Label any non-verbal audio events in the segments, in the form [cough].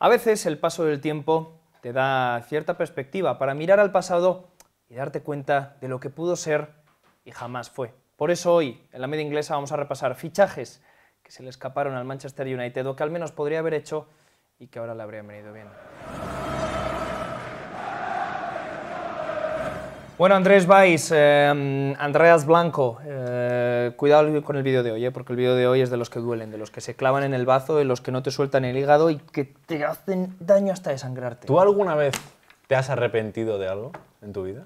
A veces el paso del tiempo te da cierta perspectiva para mirar al pasado y darte cuenta de lo que pudo ser y jamás fue. Por eso hoy, en la media inglesa, vamos a repasar fichajes que se le escaparon al Manchester United o que al menos podría haber hecho y que ahora le habrían venido bien. Bueno, Andrés Valls, eh, Andreas Blanco, eh, cuidado con el vídeo de hoy, eh, porque el vídeo de hoy es de los que duelen, de los que se clavan en el bazo, de los que no te sueltan el hígado y que te hacen daño hasta desangrarte. ¿Tú alguna vez te has arrepentido de algo en tu vida?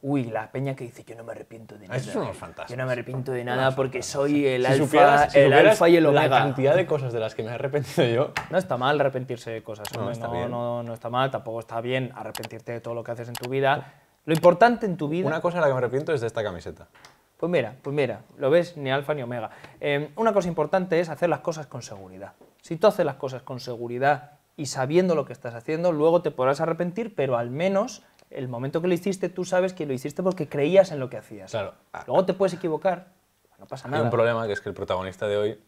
Uy, la peña que dice yo no me arrepiento de ah, nada. Eso eh. son Yo no me arrepiento de nada porque soy el, alfa, el alfa y el omega. La cantidad de cosas de las que me he arrepentido yo. No está mal arrepentirse de cosas. No, está, no está, mal, tampoco está bien arrepentirte de todo lo que haces en tu vida. Lo importante en tu vida. Una cosa de la que me arrepiento es de esta camiseta. Pues mira, pues mira, lo ves ni alfa ni omega. Em, una cosa importante es hacer las cosas con seguridad. Si tú haces las cosas con seguridad y sabiendo lo que estás haciendo, luego te podrás arrepentir, pero al menos el momento que lo hiciste tú sabes que lo hiciste porque creías en lo que hacías. Claro. Luego te puedes equivocar, no pasa nada. Hay un problema que es que el protagonista de hoy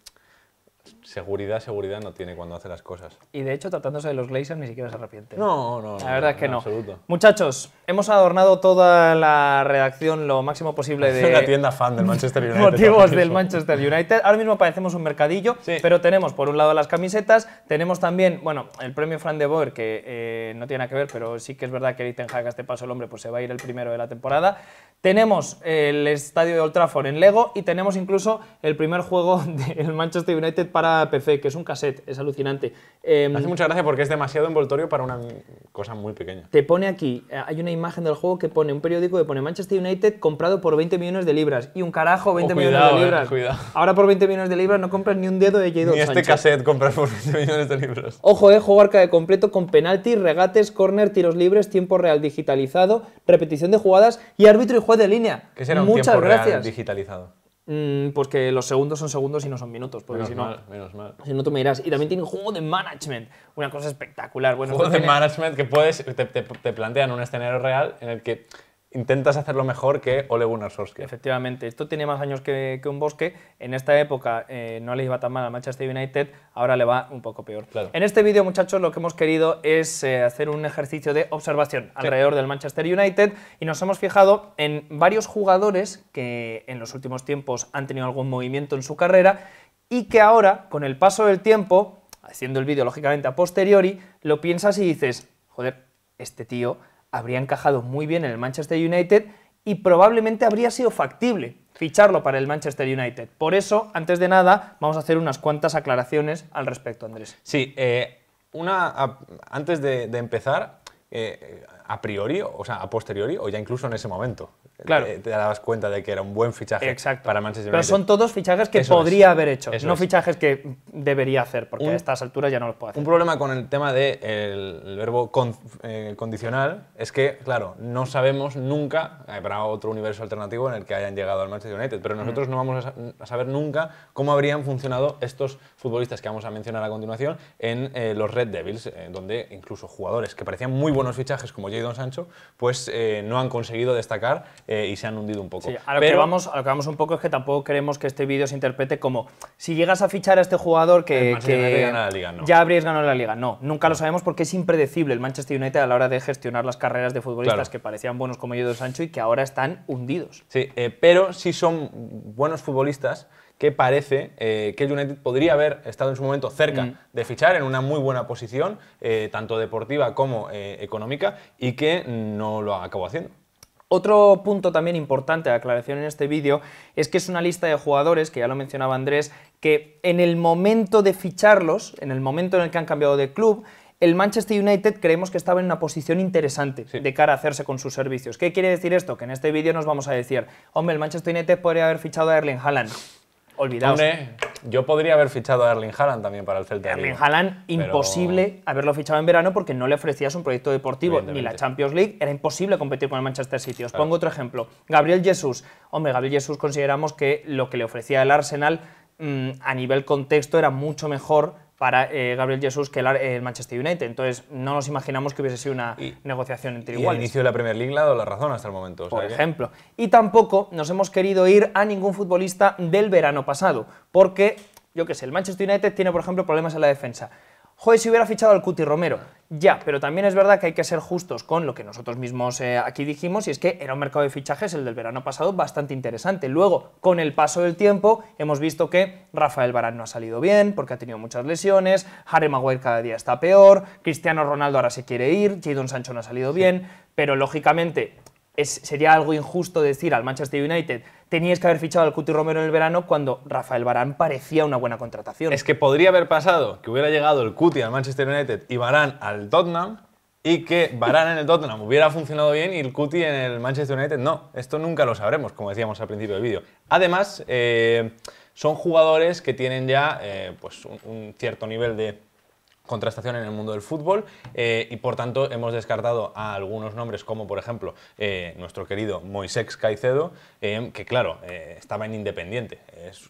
seguridad, seguridad no tiene cuando hace las cosas. Y de hecho, tratándose de los Glazers, ni siquiera se arrepiente. No, no, no. La verdad es que no. Muchachos, hemos adornado toda la redacción lo máximo posible de. la tienda fan del Manchester United. [laughs] motivos del Manchester United. Ahora mismo parecemos un mercadillo, pero tenemos por un lado las camisetas, tenemos también, bueno, el premio Fran de Boer, que eh, no tiene nada que ver, pero sí que es verdad que Ten Hag, a este paso el hombre, pues se va a ir el primero de la temporada. Tenemos el estadio de Old Trafford en Lego y tenemos incluso el primer juego [laughs] del Manchester United para PC, que es un cassette, es alucinante. Me em, hace mucha gracia porque es demasiado envoltorio para una cosa muy pequeña. Te pone aquí, eh, hay una imagen del juego que pone un periódico que pone Manchester United comprado por 20 millones de libras. Y un carajo, 20 millones de eh, libras. Ahora por 20 millones de libras no compras ni un dedo de 2. Ni este cassette compras por 20 millones de libras. Ojo, eh, juego de completo con penalti, regates, corner, tiros libres, tiempo real digitalizado, repetición de jugadas y árbitro y juez de línea. que será Muchas gracias. digitalizado? Mm, pues que los segundos son segundos y no son minutos. Porque menos si no, menos mal. Si no, tú me dirás. Y también tiene un juego de management, una cosa espectacular. Bueno, juego de management que puedes, te, plantean un escenario real en el que intentas hacerlo mejor que Ole Gunnar Solskjaer. Efectivamente, esto tiene más años que, un bosque. En esta época eh, no le iba tan mal a Manchester United, ahora le va un poco peor. Claro. En este vídeo, muchachos, lo que hemos querido es eh, hacer un ejercicio de observación alrededor del Manchester United y nos hemos fijado en varios jugadores que en los últimos tiempos han tenido algún movimiento en su carrera y que ahora, con el paso del tiempo, haciendo el vídeo lógicamente a posteriori, lo piensas y dices, joder, este tío habría encajado muy bien en el Manchester United y probablemente habría sido factible ficharlo para el Manchester United. Por eso, antes de nada, vamos a hacer unas cuantas aclaraciones al respecto, Andrés. Sí, eh, una, antes de, empezar, eh, a priori, o sea, a posteriori, o ya incluso en ese momento. Claro. Te, dabas cuenta de que era un buen fichaje Exacto. para Manchester United. Pero son todos fichajes que podría haber hecho, es no fichajes que debería hacer, porque en a estas alturas ya no los puede hacer. Un problema con el tema del de el, verbo eh, condicional es que, claro, no sabemos nunca, habrá otro universo alternativo en el que hayan llegado al Manchester United, pero mm. nosotros no vamos a, saber nunca cómo habrían funcionado estos futbolistas que vamos a mencionar a continuación en eh, los Red Devils, eh, donde incluso jugadores que parecían muy buenos fichajes como yo Don Sancho, pues eh, no han conseguido destacar eh, y se han hundido un poco. a, lo que vamos, un poco es que tampoco queremos que este vídeo se interprete como si llegas a fichar a este jugador que, ya habríais ganado la liga. No, nunca lo sabemos porque es impredecible el Manchester United a la hora de gestionar las carreras de futbolistas que parecían buenos como Don Sancho y que ahora están hundidos. Sí, eh, pero si son buenos futbolistas que parece eh, que el United podría haber estado en su momento cerca mm. de fichar en una muy buena posición, eh, tanto deportiva como eh, económica, y que no lo acabó haciendo. Otro punto también importante de aclaración en este vídeo es que es una lista de jugadores, que ya lo mencionaba Andrés, que en el momento de ficharlos, en el momento en el que han cambiado de club, el Manchester United creemos que estaba en una posición interesante de cara a hacerse con sus servicios. ¿Qué quiere decir esto? Que en este vídeo nos vamos a decir, hombre, el Manchester United podría haber fichado a Erling Haaland olvidaos. yo podría haber fichado a Erling Haaland también para el Celta. Erling Haaland, imposible haberlo fichado en verano porque no le ofrecías un proyecto deportivo ni la Champions League. Era imposible competir con el Manchester City. Os pongo otro ejemplo. Gabriel Jesús. Hombre, Gabriel Jesús consideramos que lo que le ofrecía el Arsenal mm, a nivel contexto era mucho mejor para eh, Gabriel Jesús que el, Manchester United. Entonces, no nos imaginamos que hubiese sido una negociación entre iguales. el inicio de la Premier League le dado la razón hasta el momento. Por ejemplo. Y tampoco nos hemos querido ir a ningún futbolista del verano pasado, porque, yo qué sé, el Manchester United tiene, por ejemplo, problemas en la defensa joder, si hubiera fichado al Cuti Romero. Ya, pero también es verdad que hay que ser justos con lo que nosotros mismos eh, aquí dijimos, y es que era un mercado de fichajes, el del verano pasado, bastante interesante. Luego, con el paso del tiempo, hemos visto que Rafael Barán no ha salido bien, porque ha tenido muchas lesiones, Harry Maguire cada día está peor, Cristiano Ronaldo ahora se quiere ir, Jadon Sancho no ha salido bien, pero lógicamente sería algo injusto decir al Manchester United tenías que haber fichado al Cuti Romero en el verano cuando Rafael Barán parecía una buena contratación. Es que podría haber pasado que hubiera llegado el Cuti al Manchester United y Barán al Tottenham y que Barán en el Tottenham hubiera funcionado bien y el Cuti en el Manchester United no. Esto nunca lo sabremos, como decíamos al principio del vídeo. Además, eh, son jugadores que tienen ya eh, pues un cierto nivel de contrastación en el mundo del fútbol eh, y por tanto hemos descartado a algunos nombres como por ejemplo eh, nuestro querido Moisés Caicedo, eh, que claro, estaba en Independiente,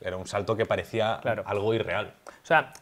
era un salto que parecía algo irreal. O sea,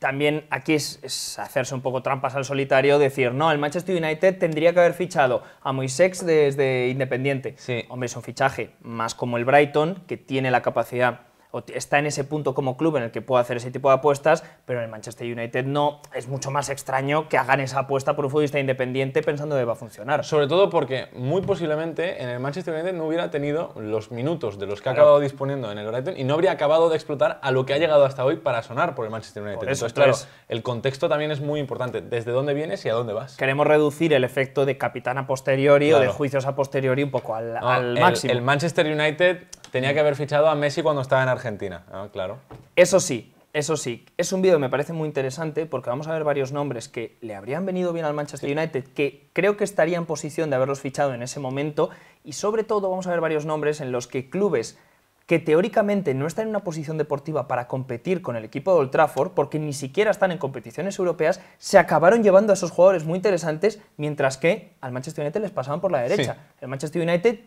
también aquí es, hacerse un poco trampas al solitario, decir, no, el Manchester United tendría que haber fichado a Moisés desde Independiente. Sí. Hombre, es un fichaje más como el Brighton, que tiene la capacidad o está en ese punto como club en el que puede hacer ese tipo de apuestas, pero en el Manchester United no. Es mucho más extraño que hagan esa apuesta por un futbolista independiente pensando que va a funcionar. Sobre todo porque muy posiblemente en el Manchester United no hubiera tenido los minutos de los que ha acabado disponiendo en el Brighton y no habría acabado de explotar a lo que ha llegado hasta hoy para sonar por el Manchester United. eso, Entonces, claro, el contexto también es muy importante. ¿Desde dónde vienes y a dónde vas? Queremos reducir el efecto de capitán a posteriori o de juicios a posteriori un poco al, máximo. el Manchester United Tenía que haber fichado a Messi cuando estaba en Argentina, ah, claro. Eso sí, eso sí. Es un vídeo que me parece muy interesante porque vamos a ver varios nombres que le habrían venido bien al Manchester United, que creo que estaría en posición de haberlos fichado en ese momento. Y sobre todo vamos a ver varios nombres en los que clubes que teóricamente no están en una posición deportiva para competir con el equipo de Old Trafford, porque ni siquiera están en competiciones europeas, se acabaron llevando a esos jugadores muy interesantes, mientras que al Manchester United les pasaban por la derecha. El Manchester United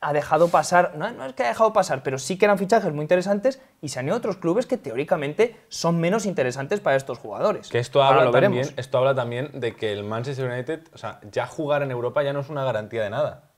ha dejado pasar, no, es que ha dejado pasar, pero sí que eran fichajes muy interesantes y se han ido otros clubes que teóricamente son menos interesantes para estos jugadores. esto habla, también, esto habla también de que el Manchester United, o sea, ya jugar en Europa ya no es una garantía de nada.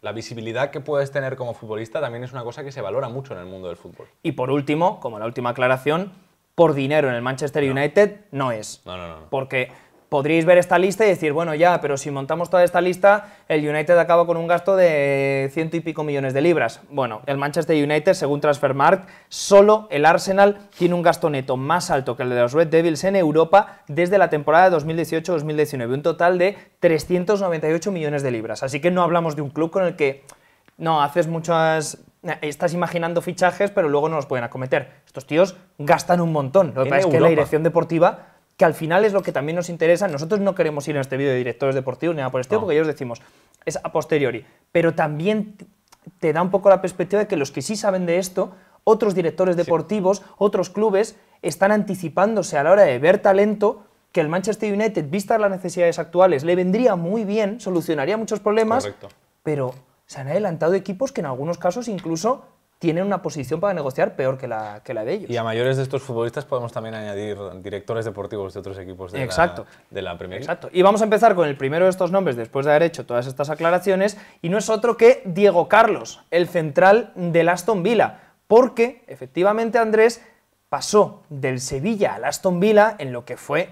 la, visibilidad que puedes tener como futbolista también es una cosa que se valora mucho en el mundo del fútbol. Y por último, como la última aclaración, por dinero en el Manchester United no es. No, no, no. Porque podríais ver esta lista y decir, bueno, ya, pero si montamos toda esta lista, el United acaba con un gasto de ciento y pico millones de libras. Bueno, el Manchester United, según Transfermarkt, solo el Arsenal tiene un gasto neto más alto que el de los Red Devils en Europa desde la temporada 2018-2019, un total de 398 millones de libras. Así que no hablamos de un club con el que, no, haces muchas estás imaginando fichajes, pero luego no los pueden acometer. Estos tíos gastan un montón. Lo que pasa es que la dirección deportiva que al final es lo que también nos interesa. Nosotros no queremos ir en este vídeo de directores deportivos ni nada por este, porque ellos decimos, es a posteriori. Pero también te da un poco la perspectiva de que los que sí saben de esto, otros directores deportivos, otros clubes, están anticipándose a la hora de ver talento que el Manchester United, vistas las necesidades actuales, le vendría muy bien, solucionaría muchos problemas, Correcto. pero se han adelantado equipos que en algunos casos incluso tienen una posición para negociar peor que la, que la de ellos. Y a mayores de estos futbolistas podemos también añadir directores deportivos de otros equipos de, Exacto. de la Premier League. Exacto. Y vamos a empezar con el primero de estos nombres después de haber hecho todas estas aclaraciones, y no es otro que Diego Carlos, el central del Aston Villa, porque efectivamente Andrés pasó del Sevilla al Aston Villa en lo que fue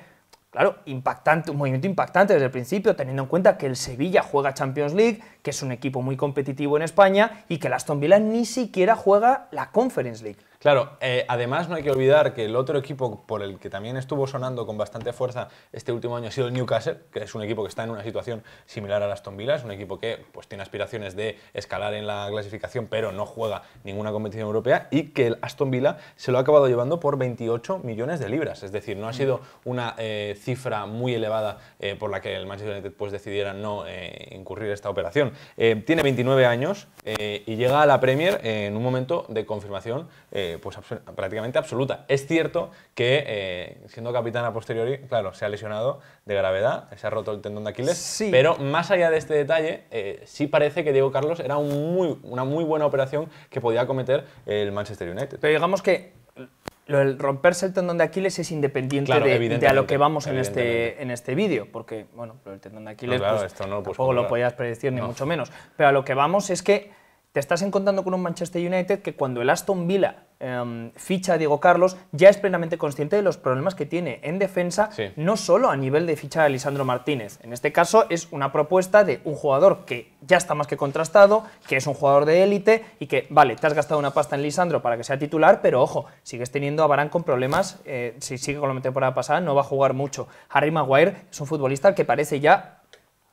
Claro, impactante, un movimiento impactante desde el principio, teniendo en cuenta que el Sevilla juega Champions League, que es un equipo muy competitivo en España, y que el Aston Villa ni siquiera juega la Conference League. Claro, eh, además no hay que olvidar que el otro equipo por el que también estuvo sonando con bastante fuerza este último año ha sido el Newcastle, que es un equipo que está en una situación similar a Aston Villa, es un equipo que pues, tiene aspiraciones de escalar en la clasificación, pero no juega ninguna competición europea, y que el Aston Villa se lo ha acabado llevando por 28 millones de libras, es decir, no ha sido mm. una eh, cifra muy elevada eh, por la que el Manchester United pues, decidiera no incurrir esta operación. tiene 29 años y llega a la Premier en un momento de confirmación eh, pues prácticamente absoluta. Es cierto que eh, siendo capitán a posteriori, claro, se ha lesionado de gravedad, se ha roto el tendón de Aquiles, sí. pero más allá de este detalle, eh, sí parece que Diego Carlos era muy, una muy buena operación que podía cometer el Manchester United. Pero digamos que el romperse el tendón de Aquiles es independiente de, a lo que vamos en este, en este vídeo, porque, bueno, el tendón de Aquiles lo pues, pues, tampoco lo podías predecir, ni mucho menos. Pero a lo que vamos es que te estás encontrando con un Manchester United que cuando el Aston Villa em, ficha a Diego Carlos ya es plenamente consciente de los problemas que tiene en defensa, no solo a nivel de ficha de Lisandro Martínez. En este caso es una propuesta de un jugador que ya está más que contrastado, que es un jugador de élite y que, vale, te has gastado una pasta en Lisandro para que sea titular, pero ojo, sigues teniendo a Barán con problemas, eh, si sigue con la temporada pasada no va a jugar mucho. Harry Maguire es un futbolista que parece ya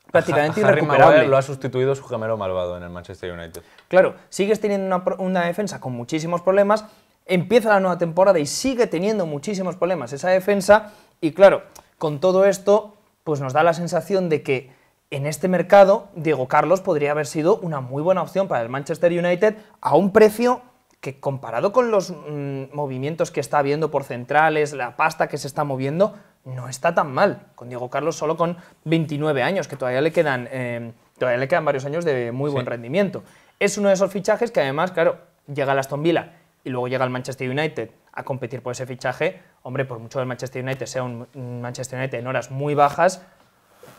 [laughs] prácticamente [laughs] Harry lo ha sustituido su gemelo malvado en el Manchester United. Claro, sigues teniendo una, defensa con muchísimos problemas, empieza la nueva temporada y sigue teniendo muchísimos problemas esa defensa, y claro, con todo esto, pues nos da la sensación de que en este mercado Diego Carlos podría haber sido una muy buena opción para el Manchester United a un precio que comparado con los mm, movimientos que está habiendo por centrales, la pasta que se está moviendo, no está tan mal, con Diego Carlos solo con 29 años, que todavía le quedan, eh, todavía le quedan varios años de muy buen rendimiento. Es uno de esos fichajes que además, claro, llega al Aston Villa y luego llega al Manchester United a competir por ese fichaje. Hombre, por mucho que el Manchester United sea un Manchester United en horas muy bajas,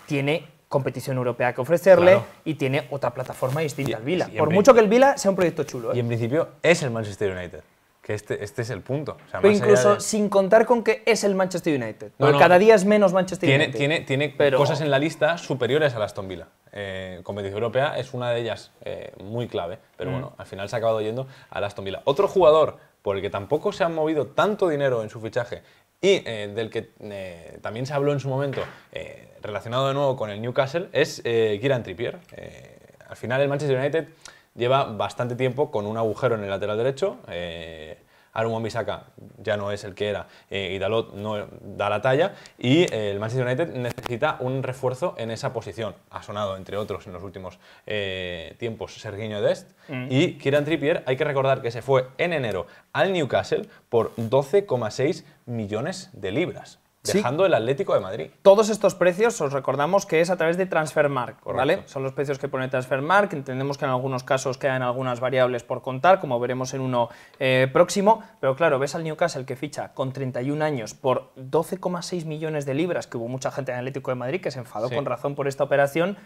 tiene competición europea que ofrecerle y tiene otra plataforma distinta al Vila. Por mucho que el Vila sea un proyecto chulo. ¿eh? Y en principio es el Manchester United. Este, este, es el punto. pero incluso sin contar con que es el Manchester United. cada día es menos Manchester United. Tiene, cosas en la lista superiores a la Aston Villa. Eh, competición europea es una de ellas eh, muy clave, pero mm. bueno, al final se ha acabado yendo a la Aston Villa. Otro jugador por el que tampoco se ha movido tanto dinero en su fichaje y eh, del que también se habló en su momento, relacionado de nuevo con el Newcastle, es Kieran Trippier. al final el Manchester United lleva bastante tiempo con un agujero en el lateral derecho. Eh, Aaron ya no es el que era, eh, y Dalot no da la talla, y eh, el Manchester United necesita un refuerzo en esa posición. Ha sonado, entre otros, en los últimos eh, tiempos Serginho Dest, mm. y Kieran Trippier, hay que recordar que se fue en enero al Newcastle por 12,6 millones de libras. Dejando el Atlético de Madrid. Todos estos precios, os recordamos que es a través de Transfermark, ¿vale? Son los precios que pone Transfermark. Entendemos que en algunos casos quedan algunas variables por contar, como veremos en uno eh, próximo. Pero claro, ves al Newcastle que ficha con 31 años por 12,6 millones de libras, que hubo mucha gente en Atlético de Madrid que se enfadó con razón por esta operación.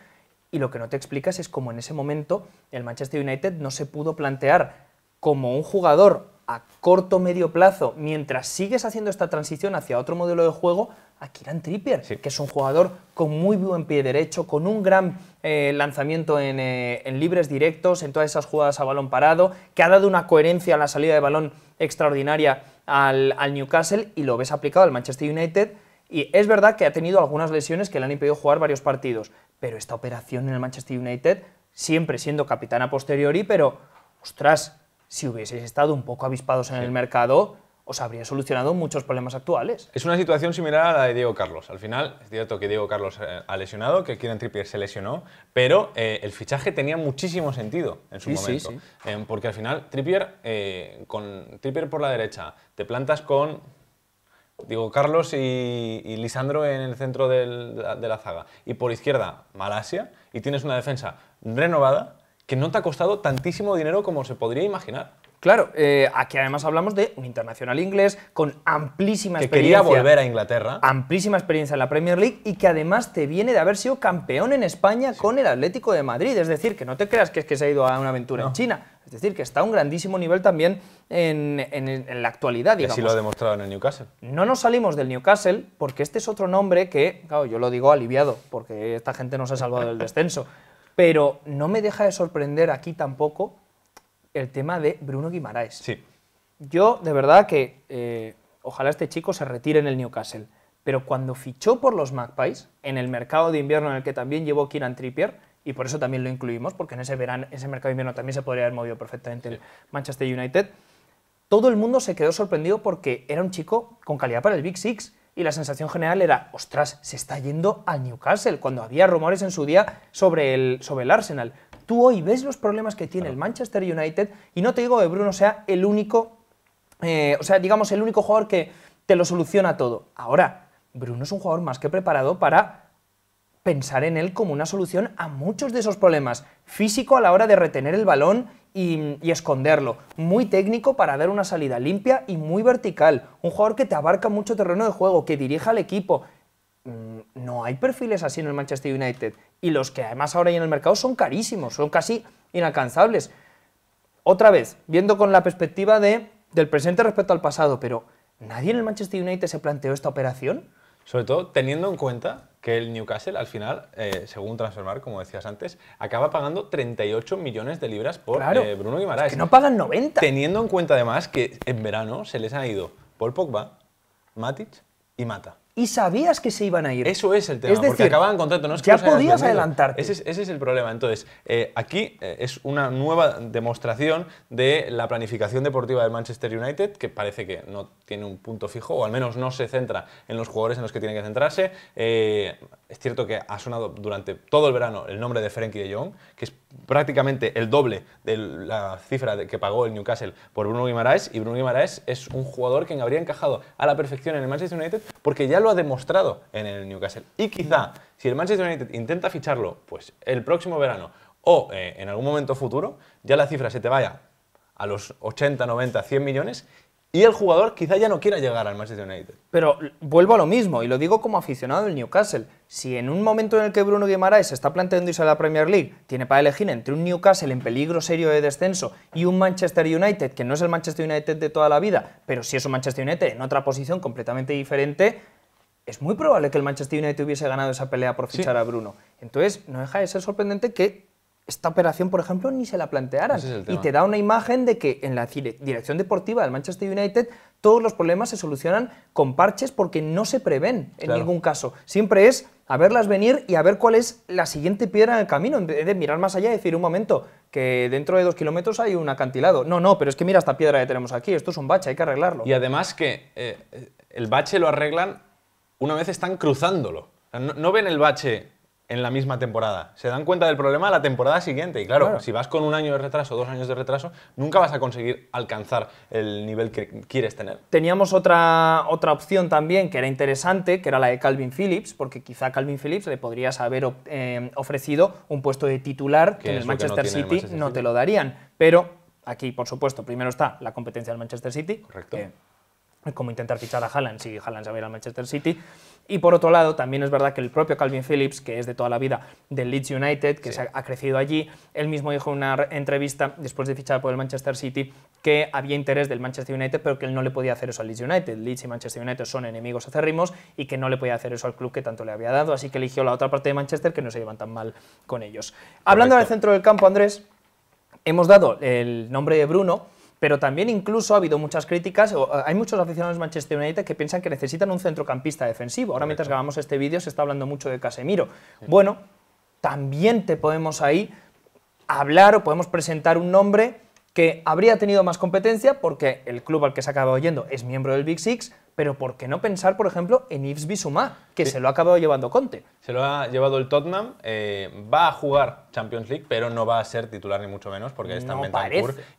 Y lo que no te explicas es cómo en ese momento el Manchester United no se pudo plantear como un jugador a corto medio plazo, mientras sigues haciendo esta transición hacia otro modelo de juego, a Kieran Trippier, que es un jugador con muy buen pie derecho, con un gran eh, lanzamiento eh, en, libres directos, en todas esas jugadas a balón parado, que ha dado una coherencia a la salida de balón extraordinaria al, al Newcastle y lo ves aplicado al Manchester United. Y es verdad que ha tenido algunas lesiones que le han impedido jugar varios partidos, pero esta operación en el Manchester United, siempre siendo capitán a posteriori, pero ostras, si hubieseis estado un poco avispados en el mercado, os habría solucionado muchos problemas actuales. Es una situación similar a la de Diego Carlos. Al final, es cierto que Diego Carlos eh, ha lesionado, que Kieran Trippier se lesionó, pero eh, el fichaje tenía muchísimo sentido en su momento. Eh, porque al final, Trippier, con Trippier por la derecha, te plantas con Diego Carlos y, Lisandro en el centro de la zaga. Y por izquierda, Malasia. Y tienes una defensa renovada, que no te ha costado tantísimo dinero como se podría imaginar. Claro, eh, aquí además hablamos de un internacional inglés con amplísima experiencia. Que quería volver a Inglaterra. Amplísima experiencia en la Premier League y que además te viene de haber sido campeón en España con el Atlético de Madrid. Es decir, que no te creas que es que se ha ido a una aventura en China. Es decir, que está a un grandísimo nivel también en, la actualidad, Y así lo ha demostrado en el Newcastle. No nos salimos del Newcastle porque este es otro nombre que, claro, yo lo digo aliviado, porque esta gente nos ha salvado del descenso. Pero no me deja de sorprender aquí tampoco el tema de Bruno Guimaraes. Sí. Yo, de verdad que eh, ojalá este chico se retire en el Newcastle. Pero cuando fichó por los Magpies, en el mercado de invierno en el que también llevó Kieran Trippier, y por eso también lo incluimos, porque en ese verano, ese mercado de invierno también se podría haber movido perfectamente el Manchester United, todo el mundo se quedó sorprendido porque era un chico con calidad para el Big Six y la sensación general era, ostras, se está yendo al Newcastle, cuando había rumores en su día sobre el, sobre el Arsenal. Tú hoy ves los problemas que tiene el Manchester United y no te digo que Bruno sea el único, eh, o sea, digamos, el único jugador que te lo soluciona todo. Ahora, Bruno es un jugador más que preparado para pensar en él como una solución a muchos de esos problemas. Físico a la hora de retener el balón y, esconderlo. Muy técnico para dar una salida limpia y muy vertical. Un jugador que te abarca mucho terreno de juego, que dirija al equipo. Mm, no hay perfiles así en el Manchester United. Y los que además ahora hay en el mercado son carísimos, son casi inalcanzables. Otra vez, viendo con la perspectiva de, del presente respecto al pasado, pero ¿nadie en el Manchester United se planteó esta operación? Sobre todo teniendo en cuenta que el Newcastle al final, eh, según Transformar, como decías antes, acaba pagando 38 millones de libras por eh, Bruno Guimaraes. que no pagan 90. Teniendo en cuenta además que en verano se les ha ido Paul Pogba, Matic y Mata y sabías que se iban a ir. Eso es el tema, es decir, porque acababan contrato. No es que ya podías adelantarte. Ese es, el problema. Entonces, eh, aquí eh, es una nueva demostración de la planificación deportiva del Manchester United, que parece que no tiene un punto fijo, o al menos no se centra en los jugadores en los que tiene que centrarse. Eh, es cierto que ha sonado durante todo el verano el nombre de Frenkie de Jong, que es prácticamente el doble de la cifra que pagó el Newcastle por Bruno Guimaraes, y Bruno Guimaraes es un jugador que habría encajado a la perfección en el Manchester United porque ya lo ha demostrado en el Newcastle. Y quizá, si el Manchester United intenta ficharlo, pues el próximo verano o eh, en algún momento futuro, ya la cifra se te vaya a los 80, 90, 100 millones y el jugador quizá ya no quiera llegar al Manchester United. Pero vuelvo a lo mismo, y lo digo como aficionado del Newcastle. Si en un momento en el que Bruno Guimaraes está planteando irse a la Premier League, tiene para elegir entre un Newcastle en peligro serio de descenso y un Manchester United, que no es el Manchester United de toda la vida, pero sí es un Manchester United en otra posición completamente diferente, es muy probable que el Manchester United hubiese ganado esa pelea por fichar a Bruno. Entonces, no deja de ser sorprendente que esta operación, por ejemplo, ni se la plantearan. y te da una imagen de que en la dirección deportiva del Manchester United todos los problemas se solucionan con parches porque no se prevén en ningún caso. Siempre es a verlas venir y a ver cuál es la siguiente piedra en el camino, en vez de mirar más allá y decir, un momento, que dentro de dos kilómetros hay un acantilado. No, no, pero es que mira esta piedra que tenemos aquí, esto es un bache, hay que arreglarlo. Y además que eh, eh, el bache lo arreglan una vez están cruzándolo. No, ven el bache en la misma temporada. Se dan cuenta del problema la temporada siguiente. Y claro, si vas con un año de retraso, dos años de retraso, nunca vas a conseguir alcanzar el nivel que quieres tener. Teníamos otra, otra opción también que era interesante, que era la de Calvin Phillips, porque quizá Calvin Phillips le podrías haber em, ofrecido un puesto de titular que en el Manchester City no te lo darían. Pero aquí, por supuesto, primero está la competencia del Manchester City. Correcto como intentar fichar a Haaland si Haaland se va a ir al Manchester City. Y por otro lado, también es verdad que el propio Calvin Phillips, que es de toda la vida del Leeds United, que se ha, crecido allí, él mismo dijo en una entrevista después de fichar por el Manchester City que había interés del Manchester United, pero que él no le podía hacer eso al Leeds United. Leeds y Manchester United son enemigos acérrimos y que no le podía hacer eso al club que tanto le había dado, así que eligió la otra parte de Manchester que no se llevan tan mal con ellos. Hablando del centro del campo, Andrés, hemos dado el nombre de Bruno pero también incluso ha habido muchas críticas, eh, hay muchos aficionados de Manchester United que piensan que necesitan un centrocampista defensivo. Ahora mientras grabamos este vídeo se está hablando mucho de Casemiro. Bueno, también te podemos ahí hablar o podemos presentar un nombre que habría tenido más competencia porque el club al que se acaba oyendo es miembro del Big Six, pero ¿por qué no pensar, por ejemplo, en Yves Bissouma, que se lo ha acabado llevando Conte? Se lo ha llevado el Tottenham, eh, va a jugar Champions League, pero no va a ser titular ni mucho menos, porque está en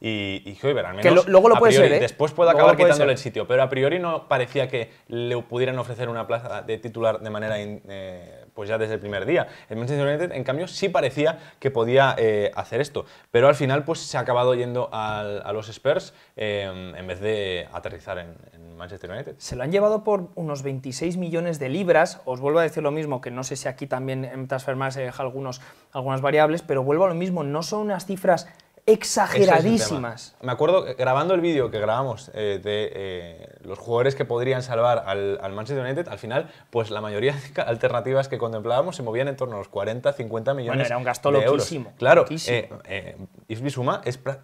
y, y al luego Después puede acabar quitándole el sitio, pero a priori no parecía que le pudieran ofrecer una plaza de titular de manera eh, pues ya desde el primer día. El Manchester United, en cambio, sí parecía que podía eh, hacer esto, pero al final pues se ha acabado yendo a los Spurs eh, en vez de aterrizar en, Manchester United. Se lo han llevado por unos 26 millones de libras, os vuelvo a decir lo mismo, que no sé si aquí también en se deja algunos, algunas variables, pero vuelvo a lo mismo, no son unas cifras exageradísimas. Me acuerdo grabando el vídeo que grabamos eh, de eh, los jugadores que podrían salvar al, Manchester United, al final, pues la mayoría de alternativas que contemplábamos se movían en torno a los 40, 50 millones. Bueno, era un gasto loquísimo. Claro, loquísimo. Eh, es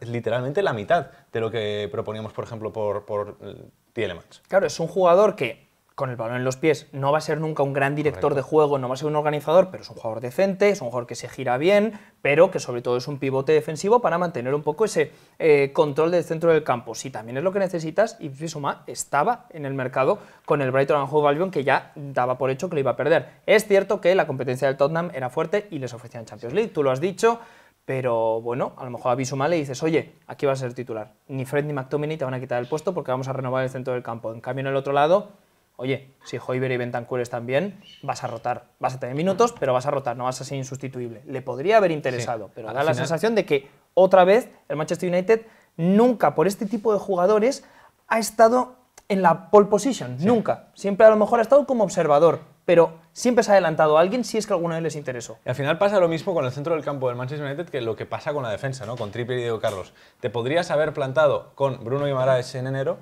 literalmente la mitad de lo que proponíamos, por ejemplo, por, por Tielemans. Claro, es un jugador que con el balón en los pies. No va a ser nunca un gran director de juego, no va a ser un organizador, pero es un jugador decente, es un jugador que se gira bien, pero que sobre todo es un pivote defensivo para mantener un poco ese eh, control del centro del campo. Si también es lo que necesitas, y Bissouma estaba en el mercado con el Brighton and Hove Albion, que ya daba por hecho que lo iba a perder. Es cierto que la competencia del Tottenham era fuerte y les ofrecían Champions League, tú lo has dicho, pero bueno, a lo mejor a Bisuma le dices, oye, aquí vas a ser titular. Ni Fred ni McTominay te van a quitar el puesto porque vamos a renovar el centro del campo. En cambio, en el otro lado, Oye, si Hoiber y Bentancur están bien, vas a rotar. Vas a tener minutos, pero vas a rotar, no vas a ser insustituible. Le podría haber interesado, pero da la sensación de que otra vez el Manchester United nunca por este tipo de jugadores ha estado en la pole position, nunca. Siempre a lo mejor ha estado como observador, pero siempre se ha adelantado a alguien si es que alguno de les interesó. Y al final pasa lo mismo con el centro del campo del Manchester United que lo que pasa con la defensa, ¿no? Con Trippier y Diego Carlos. Te podrías haber plantado con Bruno Guimaraes en enero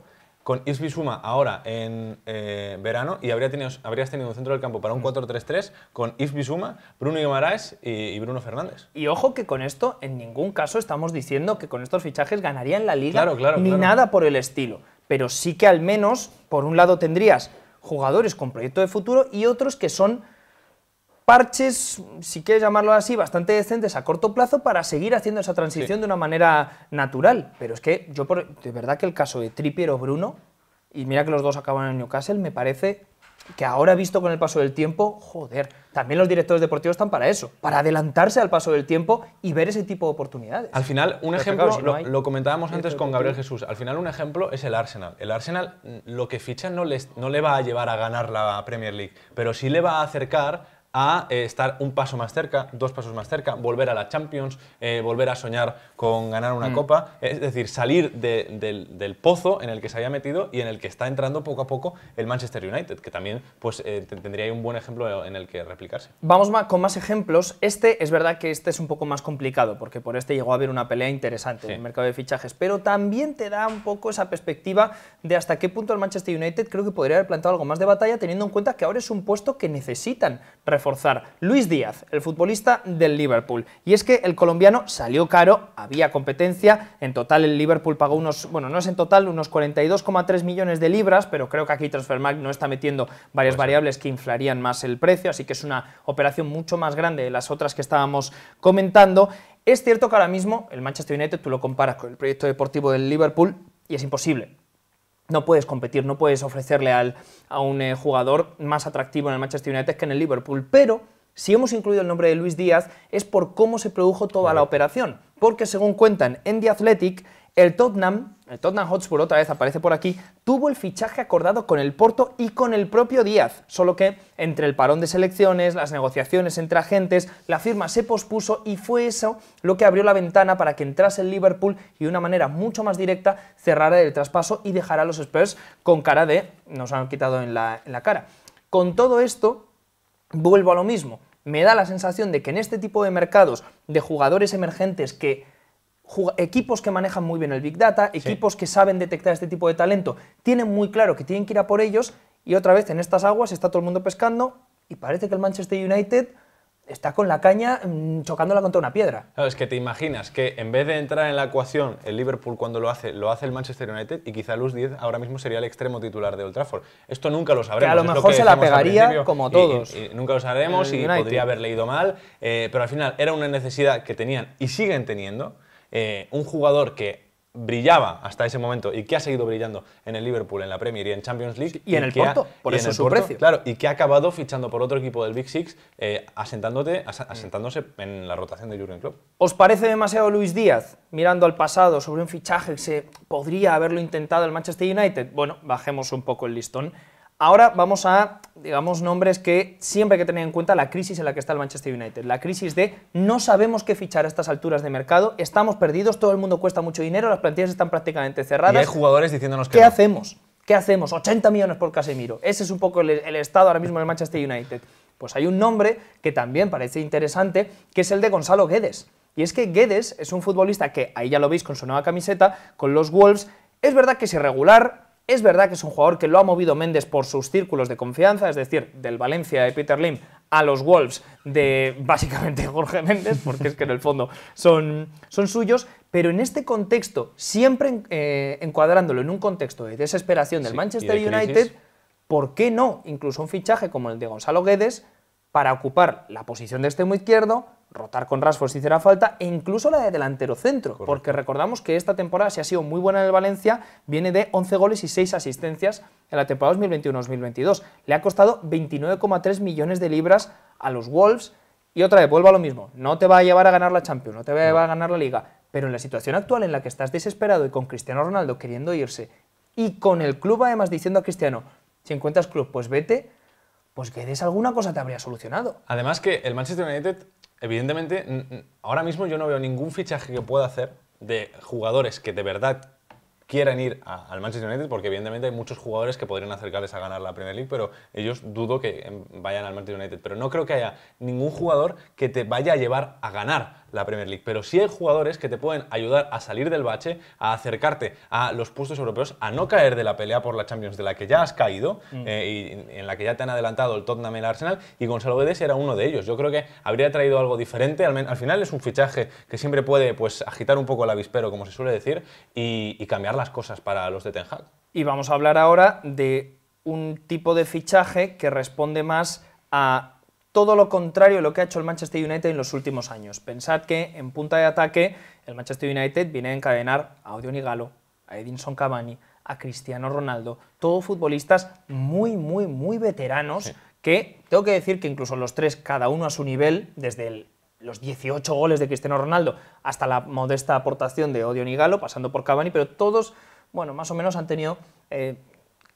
con Isbisuma ahora en eh, verano y habría tenido, habrías tenido un centro del campo para un 4-3-3 mm. con Isbisuma Bruno Guimaraes y, y, Bruno Fernández. Y ojo que con esto en ningún caso estamos diciendo que con estos fichajes ganarían la liga ni nada por el estilo. Pero sí que al menos, por un lado, tendrías jugadores con proyecto de futuro y otros que son parches, si quieres llamarlo así, bastante decentes a corto plazo para seguir haciendo esa transición de una manera natural. Pero es que yo, de verdad que el caso de Trippier o Bruno, y mira que los dos acaban en Newcastle, me parece que ahora visto con el paso del tiempo, joder, también los directores deportivos están para eso, para adelantarse al paso del tiempo y ver ese tipo de oportunidades. Al final, un ejemplo, lo, comentábamos antes con Gabriel Jesús, al final un ejemplo es el Arsenal. El Arsenal mm, lo que ficha no, les, no le va a llevar a ganar la Premier League, pero sí le va a acercar a eh, estar un paso más cerca, dos pasos más cerca, volver a la Champions, eh, volver a soñar con ganar una mm. copa, es decir, salir del, pozo en el que se había metido y en el que está entrando poco a poco el Manchester United, que también pues, eh, tendría ahí un buen ejemplo en el que replicarse. Vamos con más ejemplos. Este es verdad que este es un poco más complicado, porque por este llegó a haber una pelea interesante en el mercado de fichajes, pero también te da un poco esa perspectiva de hasta qué punto el Manchester United creo que podría haber plantado algo más de batalla, teniendo en cuenta que ahora es un puesto que necesitan reformar. Luis Díaz, el futbolista del Liverpool. Y es que el colombiano salió caro, había competencia, en total el Liverpool pagó unos, bueno, no es en total, unos 42,3 millones de libras, pero creo que aquí Transfermarkt no está metiendo varias variables que inflarían más el precio, así que es una operación mucho más grande de las otras que estábamos comentando. Es cierto que ahora mismo el Manchester United, tú lo comparas con el proyecto deportivo del Liverpool, y es imposible no puedes competir, no puedes ofrecerle a un eh, jugador más atractivo en el Manchester United que en el Liverpool. Pero si hemos incluido el nombre de Luis Díaz es por cómo se produjo toda la operación. Porque según cuentan en The Athletic, el Tottenham el Tottenham Hotspur otra vez aparece por aquí, tuvo el fichaje acordado con el Porto y con el propio Díaz, solo que entre el parón de selecciones, las negociaciones entre agentes, la firma se pospuso y fue eso lo que abrió la ventana para que entrase el Liverpool y de una manera mucho más directa cerrara el traspaso y dejara a los Spurs con cara de nos han quitado en la, en la cara. Con todo esto, vuelvo a lo mismo. Me da la sensación de que en este tipo de mercados de jugadores emergentes que equipos que manejan muy bien el Big Data, equipos que saben detectar este tipo de talento, tienen muy claro que tienen que ir a por ellos y otra vez en estas aguas está todo el mundo pescando y parece que el Manchester United está con la caña mm, chocándola contra una piedra. es que te imaginas que en vez de entrar en la ecuación el Liverpool cuando lo hace, lo hace el Manchester United y quizá Luz 10 ahora mismo sería el extremo titular de Old Trafford. Esto nunca lo sabremos. Que a lo mejor se la pegaría como todos. nunca lo sabremos y podría haber leído mal, eh, pero al final era una necesidad que tenían y siguen teniendo. Eh, un jugador que brillaba hasta ese momento y que ha seguido brillando en el Liverpool, en la Premier y en Champions League. Y, en el Porto, por eso su precio. Claro, y que ha acabado fichando por otro equipo del Big Six, eh, asentándose en la rotación de Jurgen Klopp. ¿Os parece demasiado Luis Díaz mirando al pasado sobre un fichaje que se podría haberlo intentado el Manchester United? Bueno, bajemos un poco el listón. Ahora vamos a, digamos, nombres que siempre hay que tener en cuenta la crisis en la que está el Manchester United. La crisis de no sabemos qué fichar a estas alturas de mercado, estamos perdidos, todo el mundo cuesta mucho dinero, las plantillas están prácticamente cerradas. Y hay jugadores diciéndonos que ¿Qué hacemos? ¿Qué hacemos? 80 millones por Casemiro. Ese es un poco el, estado ahora mismo del Manchester United. Pues hay un nombre que también parece interesante, que es el de Gonzalo Guedes. Y es que Guedes es un futbolista que, ahí ya lo veis con su nueva camiseta, con los Wolves, es verdad que es irregular, es verdad que es un jugador que lo ha movido Méndez por sus círculos de confianza, es decir, del Valencia de Peter Lim a los Wolves de [laughs] básicamente Jorge Méndez, porque es que en el fondo son, son suyos, pero en este contexto, siempre eh, encuadrándolo en un contexto de desesperación del Manchester United, ¿por qué no incluso un fichaje como el de Gonzalo Guedes para ocupar la posición de extremo izquierdo, rotar con rasford si hiciera falta, e incluso la de delantero centro, porque recordamos que esta temporada, si ha sido muy buena en el Valencia, viene de 11 goles y 6 asistencias en la temporada 2021-2022. Le ha costado 29,3 millones de libras a los Wolves, y otra vez, vuelvo a lo mismo, no te va a llevar a ganar la Champions, no te va a llevar a ganar la Liga, pero en la situación actual en la que estás desesperado y con Cristiano Ronaldo queriendo irse, y con el club además diciendo a Cristiano, si encuentras club, pues vete, pues que des alguna cosa te habría solucionado. Además que el Manchester United evidentemente, ahora mismo yo no veo ningún fichaje que pueda hacer de jugadores que de verdad quieran ir al Manchester United, porque evidentemente hay muchos jugadores que podrían acercarles a ganar la Premier League, pero ellos dudo que em, vayan al Manchester United. Pero no creo que haya ningún jugador que te vaya a llevar a ganar la Premier League. Pero sí hay jugadores que te pueden ayudar a salir del bache, a acercarte a los puestos europeos, a no caer de la pelea por la Champions de la que ya has caído mm. eh, y en la que ya te han adelantado el Tottenham y el Arsenal. Y Gonzalo Guedes era uno de ellos. Yo creo que habría traído algo diferente. Al, final es un fichaje que siempre puede pues, agitar un poco el avispero, como se suele decir, y, y cambiar las cosas para los de Ten Hag. Y vamos a hablar ahora de un tipo de fichaje que responde más a todo lo contrario de lo que ha hecho el Manchester United en los últimos años. Pensad que en punta de ataque el Manchester United viene a encadenar a Odion Nigalo, a Edinson Cavani, a Cristiano Ronaldo, todos futbolistas muy, muy, muy veteranos que tengo que decir que incluso los tres, cada uno a su nivel, desde los 18 goles de Cristiano Ronaldo hasta la modesta aportación de Odion Galo, pasando por Cavani, pero todos, bueno, más o menos han tenido... Eh,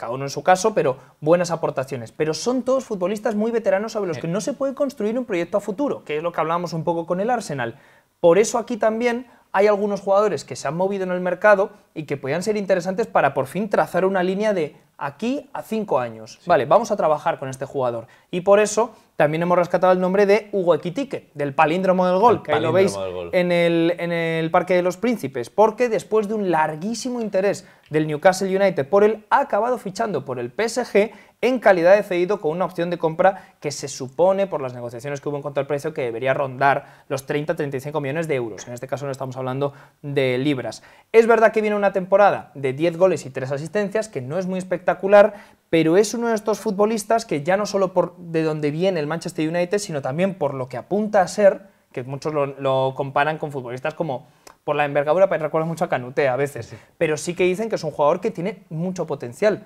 cada uno en su caso, pero buenas aportaciones. Pero son todos futbolistas muy veteranos sobre los que no se puede construir un proyecto a futuro, que es lo que hablábamos un poco con el Arsenal. Por eso aquí también hay algunos jugadores que se han movido en el mercado y que podían ser interesantes para por fin trazar una línea de aquí a cinco años. Vale, vamos a trabajar con este jugador. Y por eso también hemos rescatado el nombre de Hugo Equitique, del palíndromo del gol, que ahí lo veis en el, en el Parque de los Príncipes, porque después de un larguísimo interés del Newcastle United por él, ha acabado fichando por el PSG en calidad de cedido con una opción de compra que se supone por las negociaciones que hubo en cuanto al precio que debería rondar los 30-35 millones de euros. En este caso no estamos hablando de libras. Es verdad que viene una temporada de 10 goles y 3 asistencias, que no es muy espectacular, pero es uno de estos futbolistas que ya no solo por de donde viene el Manchester United, sino también por lo que apunta a ser, que muchos lo, comparan con futbolistas como por la envergadura, pero recuerda mucho a Canute a veces, pero sí que dicen que es un jugador que tiene mucho potencial.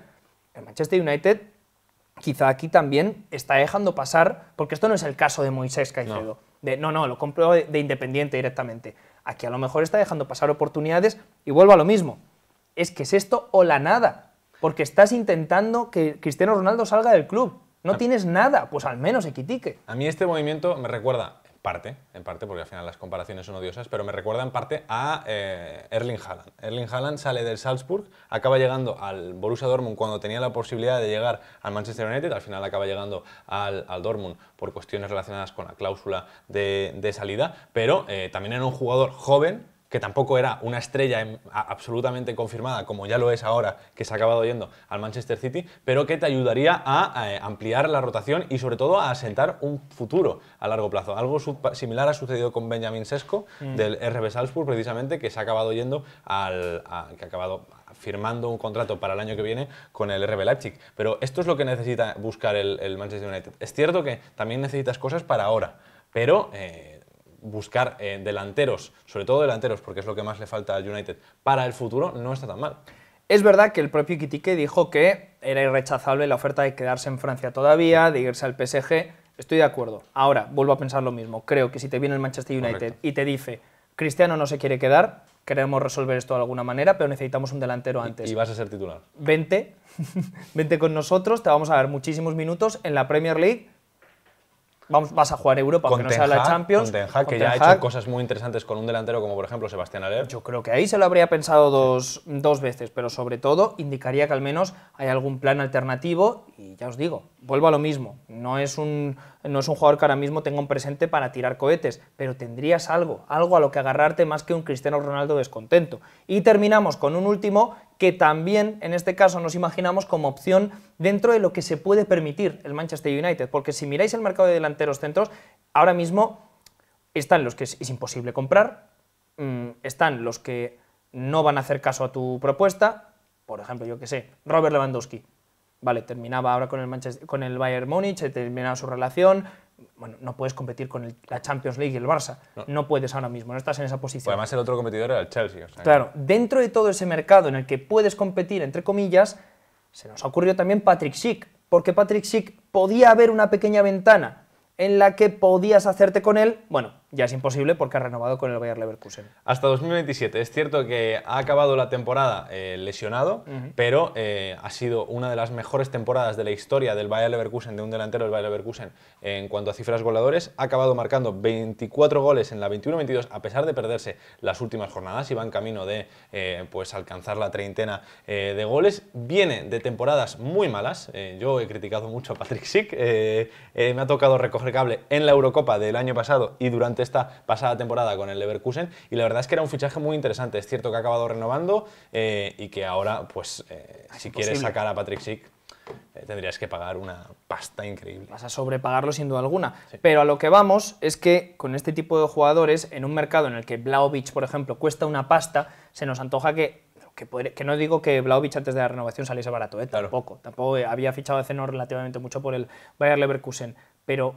El Manchester United quizá aquí también está dejando pasar, porque esto no es el caso de Moisés Caicedo, no, de, no, no, lo compro de, Independiente directamente. Aquí a lo mejor está dejando pasar oportunidades y vuelvo a lo mismo. Es que es esto o la nada, porque estás intentando que Cristiano Ronaldo salga del club. No ah. tienes nada, pues al menos equitique A mí este movimiento me recuerda, parte, en parte, porque al final las comparaciones son odiosas, pero me recuerda en parte a eh, Erling Haaland. Erling Haaland sale del Salzburg, acaba llegando al Borussia Dortmund cuando tenía la posibilidad de llegar al Manchester United, al final acaba llegando al, al Dortmund por cuestiones relacionadas con la cláusula de, salida, pero eh, también era un jugador joven que tampoco era una estrella absolutamente confirmada, como ya lo es ahora, que se ha acabado yendo al Manchester City, pero que te ayudaría a, eh, ampliar la rotación y sobre todo a asentar un futuro a largo plazo. Algo similar ha sucedido con Benjamin Sesco, mm. del RB Salzburg, precisamente, que se ha acabado yendo al... que ha acabado firmando un contrato para el año que viene con el RB Leipzig. Pero esto es lo que necesita buscar el, Manchester United. Es cierto que también necesitas cosas para ahora, pero... Eh, buscar eh, delanteros, sobre todo delanteros, porque es lo que más le falta al United, para el futuro no está tan mal. Es verdad que el propio Kitike dijo que era irrechazable la oferta de quedarse en Francia todavía, de irse al PSG. Estoy de acuerdo. Ahora, vuelvo a pensar lo mismo. Creo que si te viene el Manchester United y te dice, Cristiano no se quiere quedar, queremos resolver esto de alguna manera, pero necesitamos un delantero antes. Y, vas a ser titular. Vente, [laughs] vente con nosotros, te vamos a dar muchísimos minutos en la Premier League vas a jugar Europa, aunque no sea la Champions. Con que ya ha hecho cosas muy interesantes con un delantero como, por ejemplo, Sebastián Aler. Yo creo que ahí se lo habría pensado dos, dos veces, pero sobre todo indicaría que al menos hay algún plan alternativo y ya os digo, vuelvo a lo mismo. No es un, no es un jugador que ahora mismo tenga un presente para tirar cohetes, pero tendrías algo, algo a lo que agarrarte más que un Cristiano Ronaldo descontento. Y terminamos con un último que también en este caso nos imaginamos como opción dentro de lo que se puede permitir el Manchester United, porque si miráis el mercado de delanteros centros, ahora mismo están los que es imposible comprar, mm, están los que no van a hacer caso a tu propuesta, por ejemplo, yo que sé, Robert Lewandowski, vale, terminaba ahora con el, Manchester, con el Bayern Múnich, terminaba su relación, bueno, no puedes competir con la Champions League y el Barça. No. puedes ahora mismo, no estás en esa posición. Pues además, el otro competidor era el Chelsea. claro, dentro de todo ese mercado en el que puedes competir, entre comillas, se nos ha también Patrick Schick, porque Patrick Schick podía haber una pequeña ventana en la que podías hacerte con él, bueno, ya es imposible porque ha renovado con el Bayer Leverkusen. Hasta 2027. Es cierto que ha acabado la temporada eh, lesionado, pero eh, ha sido una de las mejores temporadas de la historia del Bayer Leverkusen, de un delantero del Bayer Leverkusen en cuanto a cifras goleadores. Ha acabado marcando 24 goles en la 21-22, a pesar de perderse las últimas jornadas y va en camino de eh, pues alcanzar la treintena de goles. Viene de temporadas muy malas. yo he criticado mucho a Patrick Schick. me ha tocado recoger cable en la Eurocopa del año pasado y durante esta pasada temporada con el Leverkusen y la verdad es que era un fichaje muy interesante. Es cierto que ha acabado renovando eh, y que ahora, pues, eh, ah, si quieres sacar a Patrick Schick, eh, tendrías que pagar una pasta increíble. Vas a sobrepagarlo sin duda alguna. Pero a lo que vamos es que con este tipo de jugadores, en un mercado en el que Blaovic, por ejemplo, cuesta una pasta, se nos antoja que. Que, no digo que Blaovic antes de la renovación saliese barato, tampoco. Tampoco había fichado de no relativamente mucho por el Bayer Leverkusen. Pero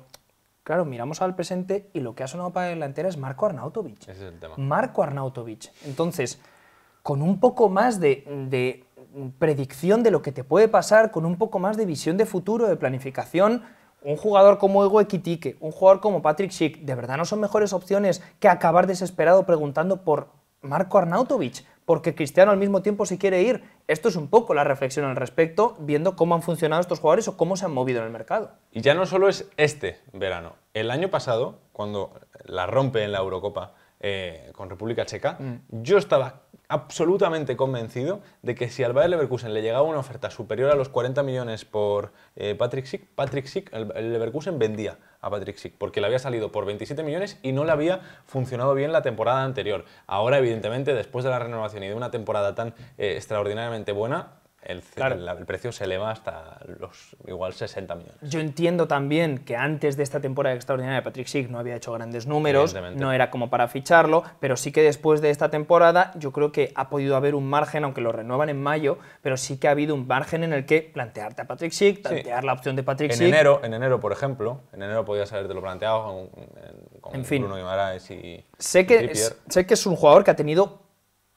Claro, miramos al presente y lo que ha sonado para la delantera es Marco Arnautovic. Marco Arnautovic. Entonces, con un poco más de, predicción de lo que te puede pasar, con un poco más de visión de futuro, de planificación, un jugador como Ego Equitique, un jugador como Patrick Schick, ¿de verdad no son mejores opciones que acabar desesperado preguntando por Marco Arnautovic? porque Cristiano al mismo tiempo se quiere ir. Esto es un poco la reflexión al respecto, viendo cómo han funcionado estos jugadores o cómo se han movido en el mercado. Y ya no solo es este verano. El año pasado, cuando la rompe en la Eurocopa eh, con República Checa, mm. yo estaba absolutamente convencido de que si al Bayern Leverkusen le llegaba una oferta superior a los 40 millones por eh, Patrick Sick, Patrick Sick, el Leverkusen vendía a Patrick porque le había salido por 27 millones y no le había funcionado bien la temporada anterior. Ahora, evidentemente, después de la renovación y de una temporada tan eh, extraordinariamente buena, el, precio se eleva hasta los igual 60 millones. Yo entiendo también que antes de esta temporada extraordinaria de Patrick Sig no había hecho grandes números, no era como para ficharlo, pero sí que después de esta temporada yo creo que ha podido haber un margen, aunque lo renuevan en mayo, pero sí que ha habido un margen en el que plantearte a Patrick Sig, plantear la opción de Patrick en Enero, en enero, por ejemplo, en enero podías haberte lo planteado con, Bruno Guimaraes y Sé que, sé que es un jugador que ha tenido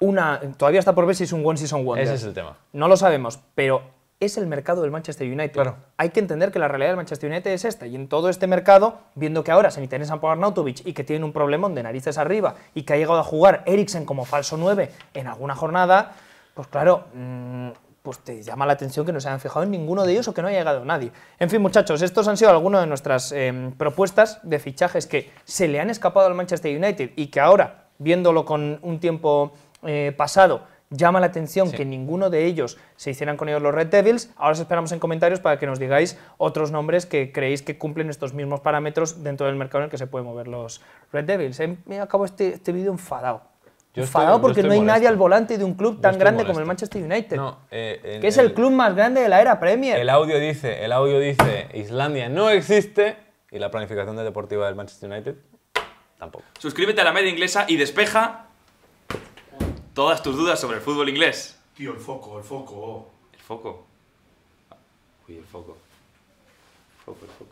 una. Todavía está por ver si es un one season one Ese es el tema. No lo sabemos, pero es el mercado del Manchester United. Claro. Hay que entender que la realidad del Manchester United es esta. Y en todo este mercado, viendo que ahora se interesan por Arnautovic y que tienen un problemón de narices arriba y que ha llegado a jugar Eriksen como falso 9 en alguna jornada, pues claro, mm, pues te llama la atención que no se hayan fijado en ninguno de ellos o que no haya llegado nadie. En fin, muchachos, estos han sido algunas de nuestras em, propuestas de fichajes que se le han escapado al Manchester United y que ahora, viéndolo con un tiempo eh, pasado llama la atención que ninguno de ellos se hicieran con ellos los Red Devils. Ahora os esperamos en comentarios para que nos digáis otros nombres que creéis que cumplen estos mismos parámetros dentro del mercado en el que se pueden mover los Red Devils. Eh, me acabo este, este vídeo enfadado. enfadado porque no hay nadie al volante de un club tan grande como el Manchester United. Eh, que es el, club más grande de la era Premier. El audio dice, el audio dice, Islandia no existe y la planificación deportiva del Manchester United tampoco. Suscríbete a la media inglesa y despeja todas tus dudas sobre el fútbol inglés. Tío, el foco, el foco. El foco. Ah, uy, el foco. El foco, el foco.